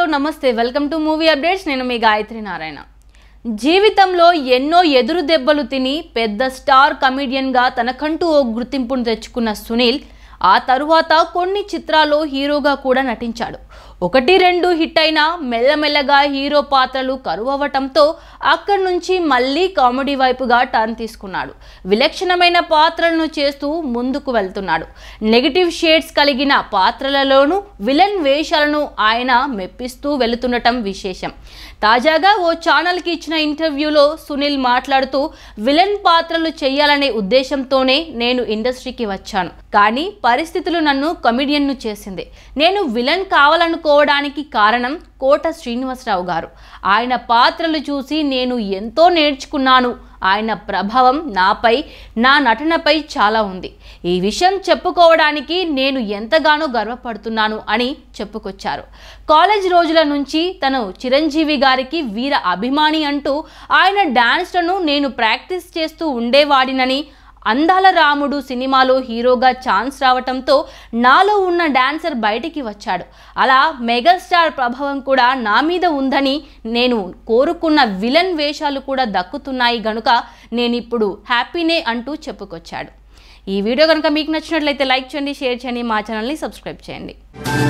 hello నమస్తే welcome to movie updates నేను మీ గాయత్రి నారాయణ జీవితంలో ఎన్నో ఎదురు దెబ్బలు తిని పెద్ద స్టార్ కమీడియన్గా తనకంటూ ఓ గుర్తింపును తెచ్చుకున్న సునీల్ ఆ తరువాత కొన్ని చిత్రాల్లో హీరోగా కూడా నటించాడు ఒకటి రెండు హిట్ అయినా మెల్లమెల్లగా హీరో పాత్రలు కరువవటంతో అక్కడి నుంచి మళ్ళీ కామెడీ వైపుగా టర్న్ తీసుకున్నాడు విలక్షణమైన పాత్రలను చేస్తూ ముందుకు వెళ్తున్నాడు నెగిటివ్ షేడ్స్ కలిగిన పాత్రలలోనూ విలన్ వేషాలను ఆయన మెప్పిస్తూ వెళుతుండటం విశేషం తాజాగా ఓ ఛానల్కి ఇచ్చిన ఇంటర్వ్యూలో సునీల్ మాట్లాడుతూ విలన్ పాత్రలు చేయాలనే ఉద్దేశంతోనే నేను ఇండస్ట్రీకి వచ్చాను కానీ పరిస్థితులు నన్ను కమిడియన్ను చేసింది నేను విలన్ కావాలని చేయాలనుకోవడానికి కారణం కోట శ్రీనివాసరావు గారు ఆయన పాత్రలు చూసి నేను ఎంతో నేర్చుకున్నాను ఆయన ప్రభావం నాపై నా నటనపై చాలా ఉంది ఈ విషయం చెప్పుకోవడానికి నేను ఎంతగానో గర్వపడుతున్నాను అని చెప్పుకొచ్చారు కాలేజ్ రోజుల నుంచి తను చిరంజీవి గారికి వీర అభిమాని అంటూ ఆయన డాన్స్లను నేను ప్రాక్టీస్ చేస్తూ ఉండేవాడినని అందాల రాముడు సినిమాలో హీరోగా ఛాన్స్ రావటంతో నాలో ఉన్న డాన్సర్ బయటికి వచ్చాడు అలా మెగాస్టార్ ప్రభావం కూడా నా మీద ఉందని నేను కోరుకున్న విలన్ వేషాలు కూడా దక్కుతున్నాయి గనుక నేను ఇప్పుడు హ్యాపీనే అంటూ చెప్పుకొచ్చాడు ఈ వీడియో కనుక మీకు నచ్చినట్లయితే లైక్ చేయండి షేర్ చేయండి మా ఛానల్ని సబ్స్క్రైబ్ చేయండి